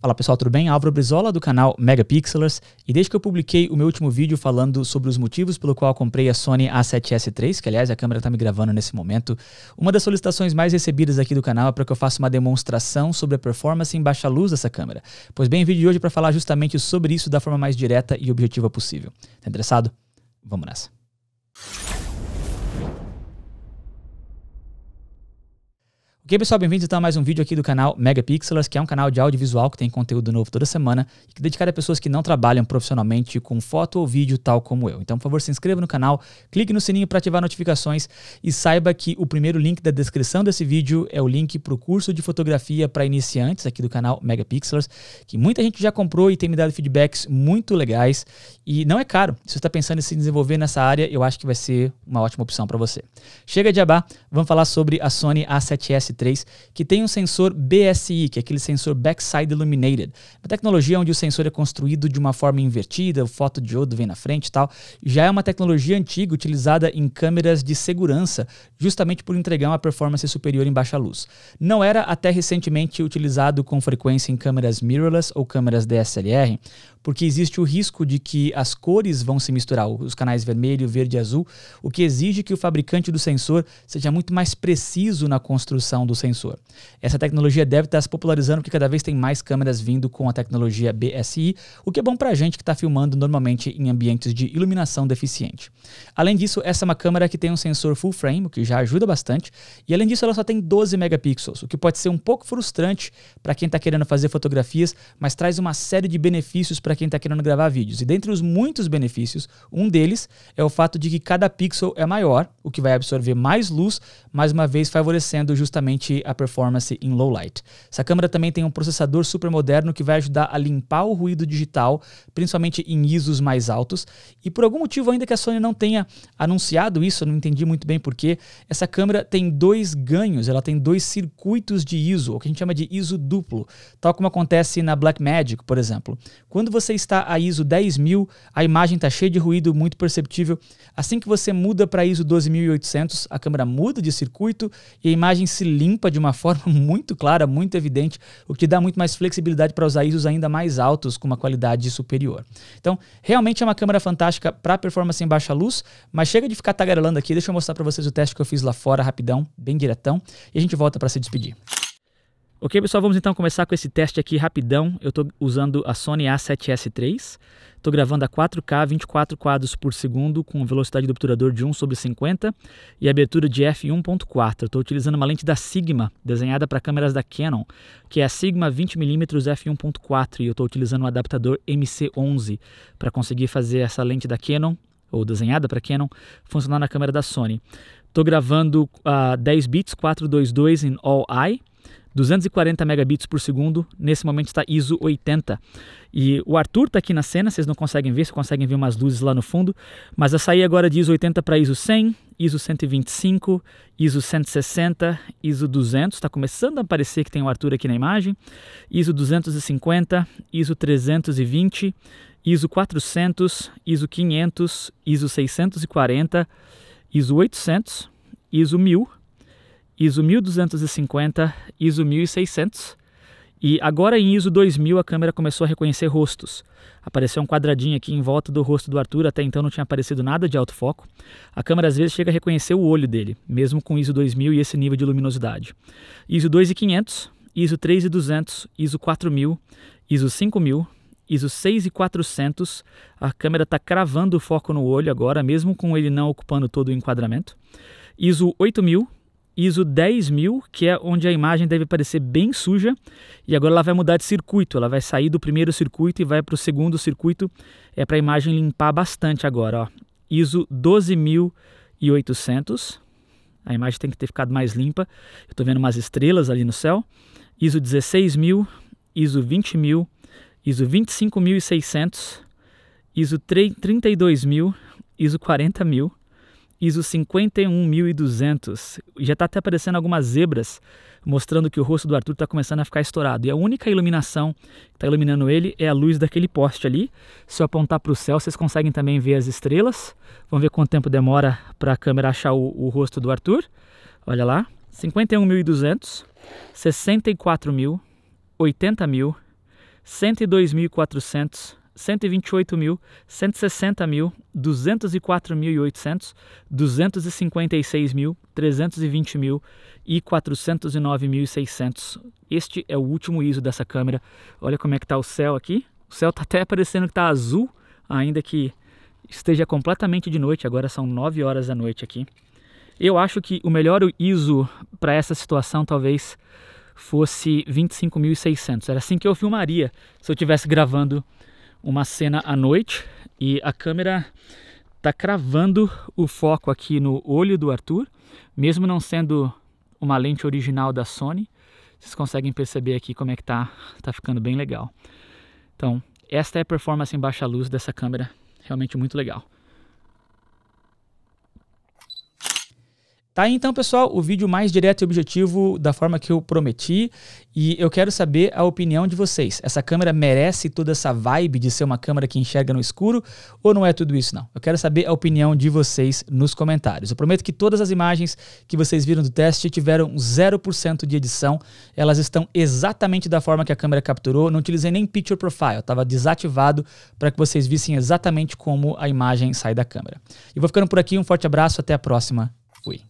Fala pessoal, tudo bem? Álvaro Brizola do canal Megapixelers e desde que eu publiquei o meu último vídeo falando sobre os motivos pelo qual comprei a Sony A7S III, que aliás a câmera está me gravando nesse momento, uma das solicitações mais recebidas aqui do canal é para que eu faça uma demonstração sobre a performance em baixa luz dessa câmera. Pois bem, vídeo de hoje é para falar justamente sobre isso da forma mais direta e objetiva possível. Tá interessado? Vamos nessa! Ok, pessoal, bem-vindos então a mais um vídeo aqui do canal Megapixelers, que é um canal de audiovisual que tem conteúdo novo toda semana e que é dedicado a pessoas que não trabalham profissionalmente com foto ou vídeo tal como eu. Então, por favor, se inscreva no canal, clique no sininho para ativar notificações e saiba que o primeiro link da descrição desse vídeo é o link para o curso de fotografia para iniciantes aqui do canal Megapixelers, que muita gente já comprou e tem me dado feedbacks muito legais e não é caro. Se você está pensando em se desenvolver nessa área, eu acho que vai ser uma ótima opção para você. Chega de abar, vamos falar sobre a Sony A7S 3 que tem um sensor BSI, que é aquele sensor Backside Illuminated. Uma tecnologia é onde o sensor é construído de uma forma invertida, o fotodiodo vem na frente e tal. Já é uma tecnologia antiga utilizada em câmeras de segurança, justamente por entregar uma performance superior em baixa luz. Não era até recentemente utilizado com frequência em câmeras mirrorless ou câmeras DSLR, porque existe o risco de que as cores vão se misturar, os canais vermelho, verde e azul, o que exige que o fabricante do sensor seja muito mais preciso na construção do sensor. Essa tecnologia deve estar se popularizando porque cada vez tem mais câmeras vindo com a tecnologia BSI, o que é bom para a gente que está filmando normalmente em ambientes de iluminação deficiente. Além disso, essa é uma câmera que tem um sensor full frame, o que já ajuda bastante, e além disso ela só tem 12 megapixels, o que pode ser um pouco frustrante para quem está querendo fazer fotografias, mas traz uma série de benefícios para quem está querendo gravar vídeos. E dentre os muitos benefícios, um deles é o fato de que cada pixel é maior, o que vai absorver mais luz, mais uma vez favorecendo justamente principalmente a performance em low light. Essa câmera também tem um processador super moderno que vai ajudar a limpar o ruído digital, principalmente em ISOs mais altos. E por algum motivo, ainda que a Sony não tenha anunciado isso, eu não entendi muito bem porquê, essa câmera tem dois ganhos, ela tem dois circuitos de ISO, o que a gente chama de ISO duplo, tal como acontece na Blackmagic, por exemplo. Quando você está a ISO 10000, a imagem está cheia de ruído muito perceptível. Assim que você muda para ISO 12800, a câmera muda de circuito e a imagem se limpa limpa de uma forma muito clara, muito evidente, o que dá muito mais flexibilidade para usar ISOs ainda mais altos com uma qualidade superior. Então, realmente é uma câmera fantástica para performance em baixa luz, mas chega de ficar tagarelando aqui, deixa eu mostrar para vocês o teste que eu fiz lá fora rapidão, bem diretão, e a gente volta para se despedir. Ok, pessoal, vamos então começar com esse teste aqui rapidão. Eu estou usando a Sony A7S III, estou gravando a 4K 24 quadros por segundo com velocidade do obturador de 1 sobre 50 e abertura de f1.4. Estou utilizando uma lente da Sigma, desenhada para câmeras da Canon, que é a Sigma 20mm f1.4 e eu estou utilizando um adaptador MC11 para conseguir fazer essa lente da Canon ou desenhada para Canon, funcionar na câmera da Sony. Estou gravando a uh, 10 bits 422 em All Eye 240 megabits por segundo, nesse momento está ISO 80. E o Arthur está aqui na cena, vocês não conseguem ver, vocês conseguem ver umas luzes lá no fundo, mas a sair agora de ISO 80 para ISO 100, ISO 125, ISO 160, ISO 200, está começando a aparecer que tem o Arthur aqui na imagem, ISO 250, ISO 320, ISO 400, ISO 500, ISO 640, ISO 800, ISO 1000, ISO 1250, ISO 1600. E agora em ISO 2000 a câmera começou a reconhecer rostos. Apareceu um quadradinho aqui em volta do rosto do Arthur, até então não tinha aparecido nada de autofoco. A câmera às vezes chega a reconhecer o olho dele, mesmo com ISO 2000 e esse nível de luminosidade. ISO 2500, ISO 3200, ISO 4000, ISO 5000, ISO 6400. A câmera está cravando o foco no olho agora, mesmo com ele não ocupando todo o enquadramento. ISO 8000, ISO 10.000, que é onde a imagem deve parecer bem suja, e agora ela vai mudar de circuito, ela vai sair do primeiro circuito e vai para o segundo circuito, é para a imagem limpar bastante agora, ó. ISO 12.800, a imagem tem que ter ficado mais limpa, eu estou vendo umas estrelas ali no céu, ISO 16.000, ISO 20.000, ISO 25.600, ISO 32.000, ISO 40.000, ISO 51200. Já está até aparecendo algumas zebras, mostrando que o rosto do Arthur está começando a ficar estourado. E a única iluminação que está iluminando ele é a luz daquele poste ali. Se eu apontar para o céu, vocês conseguem também ver as estrelas. Vamos ver quanto tempo demora para a câmera achar o, o rosto do Arthur. Olha lá, 51.200, 64.000 80.000 102.400, 128 mil, 160 mil, 204 mil e 800, 256 mil, 320 mil e 409 mil e 600. Este é o último ISO dessa câmera. Olha como é que está o céu aqui. O céu está até parecendo que está azul, ainda que esteja completamente de noite. Agora são 9 horas da noite aqui. Eu acho que o melhor ISO para essa situação talvez fosse 25.600. Era assim que eu filmaria se eu estivesse gravando uma cena à noite e a câmera está cravando o foco aqui no olho do Arthur, mesmo não sendo uma lente original da Sony. Vocês conseguem perceber aqui como é que tá, tá ficando bem legal. Então, esta é a performance em baixa luz dessa câmera, realmente muito legal. Tá, então, pessoal, o vídeo mais direto e objetivo da forma que eu prometi. E eu quero saber a opinião de vocês. Essa câmera merece toda essa vibe de ser uma câmera que enxerga no escuro ou não é tudo isso, não? Eu quero saber a opinião de vocês nos comentários. Eu prometo que todas as imagens que vocês viram do teste tiveram 0% de edição. Elas estão exatamente da forma que a câmera capturou. Não utilizei nem Picture Profile, estava desativado para que vocês vissem exatamente como a imagem sai da câmera. E vou ficando por aqui. Um forte abraço, até a próxima. fui.